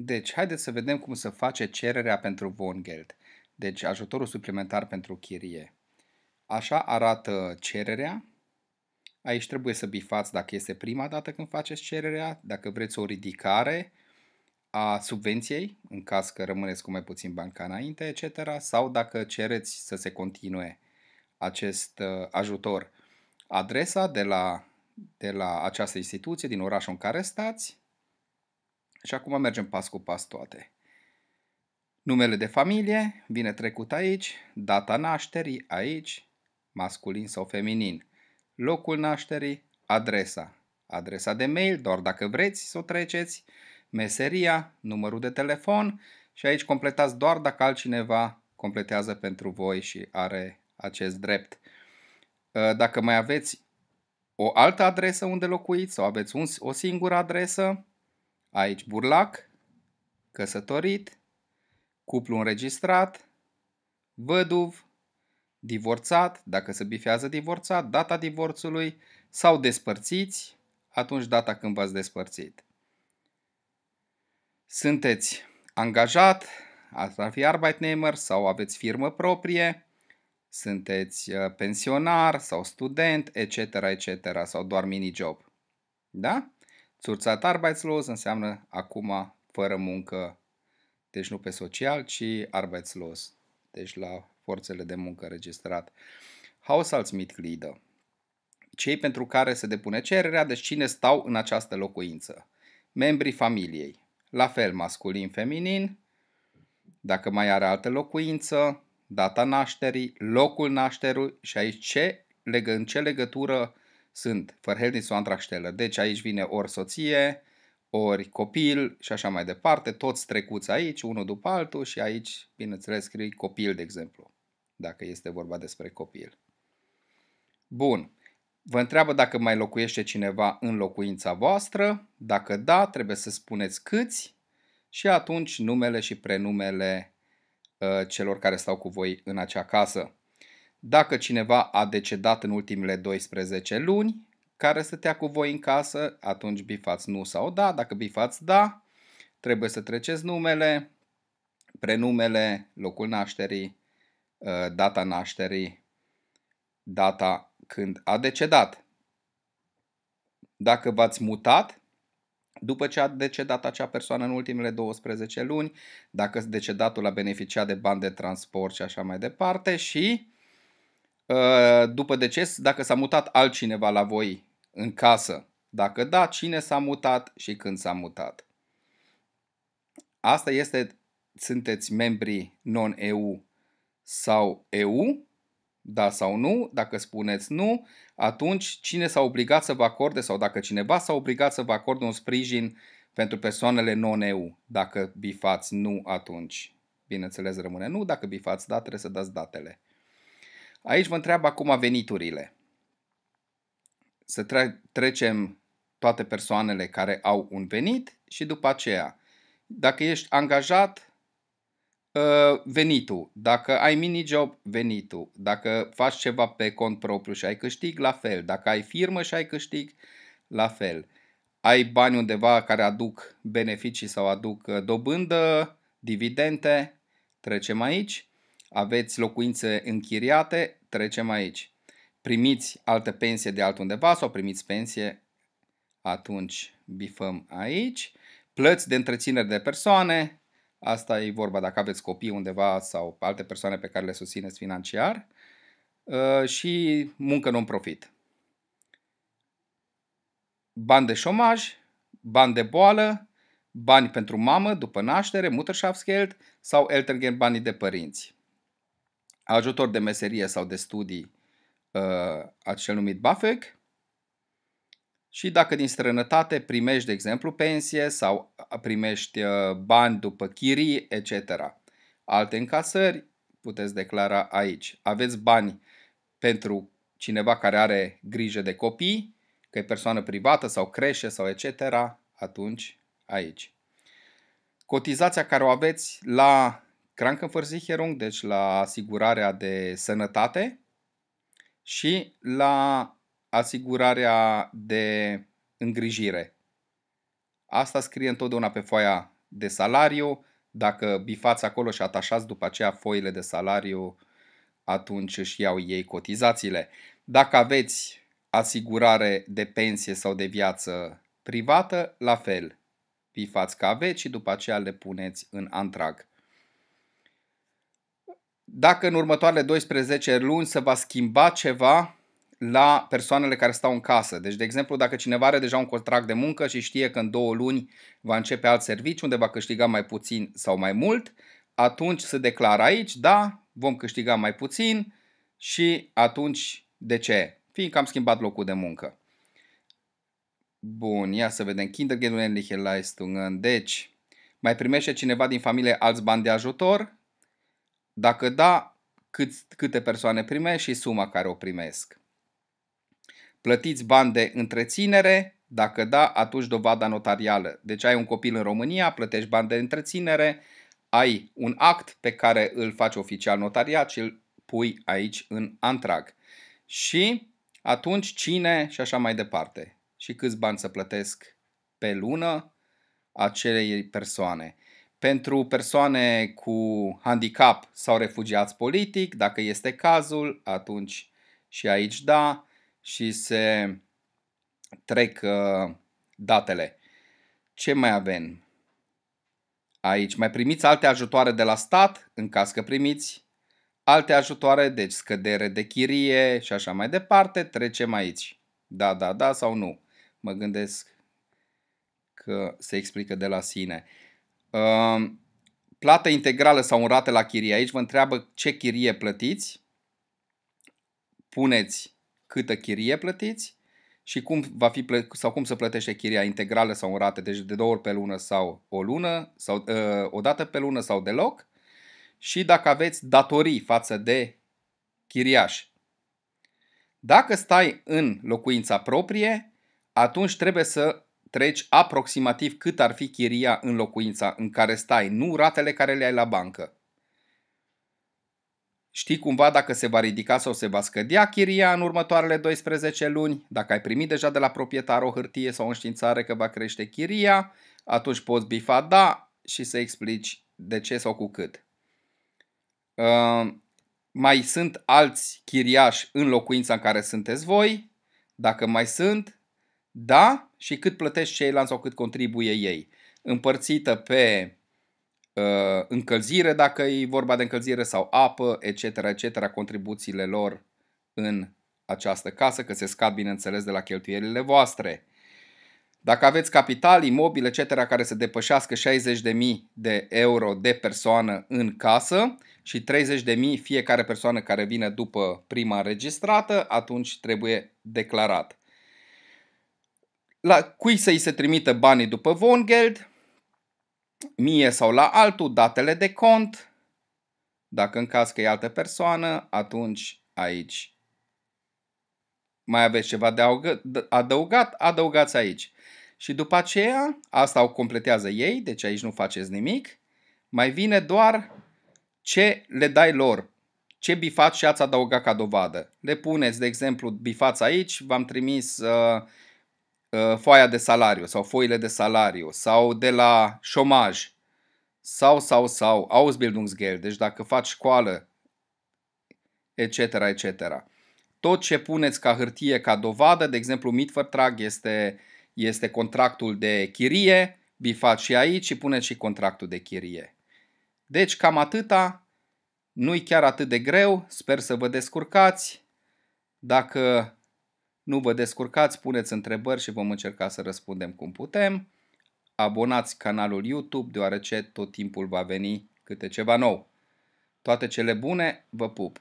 Deci, haideți să vedem cum să face cererea pentru Vongeld, deci ajutorul suplimentar pentru chirie. Așa arată cererea. Aici trebuie să bifați dacă este prima dată când faceți cererea, dacă vreți o ridicare a subvenției, în caz că rămâneți cu mai puțin bani ca înainte, etc. Sau dacă cereți să se continue acest uh, ajutor. Adresa de la, de la această instituție, din orașul în care stați, și acum mergem pas cu pas toate. Numele de familie vine trecut aici, data nașterii aici, masculin sau feminin, locul nașterii, adresa, adresa de mail, doar dacă vreți să o treceți, meseria, numărul de telefon și aici completați doar dacă altcineva completează pentru voi și are acest drept. Ă, dacă mai aveți o altă adresă unde locuiți sau aveți un, o singură adresă, Aici burlac, căsătorit, cuplu înregistrat, văduv, divorțat, dacă se bifează divorțat, data divorțului sau despărțiți, atunci data când v-ați despărțit. Sunteți angajat, ar fi Arbeitnehmer sau aveți firmă proprie, sunteți uh, pensionar sau student, etc., etc., sau doar mini-job. Da? Zurzeit arbeitslos înseamnă acum fără muncă, deci nu pe social, ci arbeitslos, deci la forțele de muncă registrat. Haushaltsmitglieder, cei pentru care se depune cererea, deci cine stau în această locuință. Membrii familiei, la fel masculin-feminin, dacă mai are altă locuință, data nașterii, locul nașterii și aici ce, legă, în ce legătură sunt Verhältnis zu Antragsteller. Deci aici vine ori soție, ori copil și așa mai departe, toți trecuți aici, unul după altul și aici, bineînțeles, scrii copil, de exemplu, dacă este vorba despre copil. Bun. Vă întreabă dacă mai locuiește cineva în locuința voastră. Dacă da, trebuie să spuneți câți și atunci numele și prenumele uh, celor care stau cu voi în acea casă. Dacă cineva a decedat în ultimele 12 luni, care stătea cu voi în casă, atunci bifați nu sau da. Dacă bifați da, trebuie să treceți numele, prenumele, locul nașterii, ă, data nașterii, data când a decedat. Dacă v-ați mutat, după ce a decedat acea persoană în ultimele 12 luni, dacă decedatul a beneficiat de bani de transport și așa mai departe și Uh, după deces dacă s-a mutat altcineva la voi în casă. Dacă da, cine s-a mutat și când s-a mutat. Asta este, sunteți membri non-EU sau EU, da sau nu, dacă spuneți nu, atunci cine s-a obligat să vă acorde sau dacă cineva s-a obligat să vă acorde un sprijin pentru persoanele non-EU. Dacă bifați nu, atunci, bineînțeles, rămâne nu, dacă bifați da, trebuie să dați datele. Aici vă întreabă acum veniturile. Să tre- trecem toate persoanele care au un venit și după aceea, dacă ești angajat, ă, venitul, dacă ai mini-job, venitul, dacă faci ceva pe cont propriu și ai câștig, la fel, dacă ai firmă și ai câștig, la fel. Ai bani undeva care aduc beneficii sau aduc ă, dobândă, dividende, trecem aici aveți locuințe închiriate, trecem aici. Primiți altă pensie de altundeva sau primiți pensie, atunci bifăm aici. Plăți de întreținere de persoane, asta e vorba dacă aveți copii undeva sau alte persoane pe care le susțineți financiar. Uh, și muncă non-profit. Bani de șomaj, bani de boală, bani pentru mamă după naștere, (Mutterschaftsgeld) sau eltergen banii de părinți ajutor de meserie sau de studii, uh, acel numit BAFEC și dacă din străinătate primești, de exemplu, pensie sau uh, primești uh, bani după chirii, etc. Alte încasări puteți declara aici. Aveți bani pentru cineva care are grijă de copii, că e persoană privată sau crește sau etc., atunci aici. Cotizația care o aveți la Krankenversicherung, deci la asigurarea de sănătate și la asigurarea de îngrijire. Asta scrie întotdeauna pe foaia de salariu. Dacă bifați acolo și atașați după aceea foile de salariu, atunci își iau ei cotizațiile. Dacă aveți asigurare de pensie sau de viață privată, la fel. Bifați că aveți și după aceea le puneți în antrag dacă în următoarele 12 luni se va schimba ceva la persoanele care stau în casă. Deci, de exemplu, dacă cineva are deja un contract de muncă și știe că în două luni va începe alt serviciu unde va câștiga mai puțin sau mai mult, atunci se declară aici, da, vom câștiga mai puțin și atunci de ce? Fiindcă am schimbat locul de muncă. Bun, ia să vedem. Kindergeldunendliche Leistungen. Deci, mai primește cineva din familie alți bani de ajutor? Dacă da, cât, câte persoane primești și suma care o primesc. Plătiți bani de întreținere, dacă da, atunci dovada notarială. Deci ai un copil în România, plătești bani de întreținere, ai un act pe care îl faci oficial notariat și îl pui aici în antrag. Și atunci cine și așa mai departe. Și câți bani să plătesc pe lună acelei persoane pentru persoane cu handicap sau refugiați politic, dacă este cazul, atunci și aici da și se trec uh, datele. Ce mai avem? Aici mai primiți alte ajutoare de la stat, în caz că primiți alte ajutoare, deci scădere de chirie și așa mai departe, trecem aici. Da, da, da sau nu. Mă gândesc că se explică de la sine. Ehm, plată integrală sau în rate la chirie. Aici vă întreabă ce chirie plătiți, puneți câtă chirie plătiți și cum va fi plă- sau cum se plătește chiria integrală sau în rate, deci de două ori pe lună sau o lună sau uh, o dată pe lună sau deloc. Și dacă aveți datorii față de chiriaș. Dacă stai în locuința proprie, atunci trebuie să treci aproximativ cât ar fi chiria în locuința în care stai, nu ratele care le ai la bancă. Știi cumva dacă se va ridica sau se va scădea chiria în următoarele 12 luni, dacă ai primit deja de la proprietar o hârtie sau o înștiințare că va crește chiria, atunci poți bifa da și să explici de ce sau cu cât. Uh, mai sunt alți chiriași în locuința în care sunteți voi, dacă mai sunt, da, și cât plătesc ceilalți sau cât contribuie ei. Împărțită pe uh, încălzire, dacă e vorba de încălzire, sau apă, etc., etc., contribuțiile lor în această casă, că se scad, bineînțeles, de la cheltuielile voastre. Dacă aveți capital, imobil, etc., care să depășească 60.000 de euro de persoană în casă și 30.000 fiecare persoană care vine după prima înregistrată, atunci trebuie declarat la cui să-i se trimită banii după Von Geld, mie sau la altul, datele de cont. Dacă în caz că e altă persoană, atunci aici. Mai aveți ceva de adăugat? Adăugați aici. Și după aceea, asta o completează ei, deci aici nu faceți nimic. Mai vine doar ce le dai lor, ce bifați și ați adăugat ca dovadă. Le puneți, de exemplu, bifați aici, v-am trimis uh, Uh, foaia de salariu sau foile de salariu sau de la șomaj sau, sau, sau, Ausbildungsgeld, deci dacă faci școală, etc., etc. Tot ce puneți ca hârtie, ca dovadă, de exemplu, Mitvertrag este, este contractul de chirie, bifați și aici și puneți și contractul de chirie. Deci cam atâta, nu-i chiar atât de greu, sper să vă descurcați. Dacă nu vă descurcați, puneți întrebări și vom încerca să răspundem cum putem. Abonați canalul YouTube, deoarece tot timpul va veni câte ceva nou. Toate cele bune, vă pup!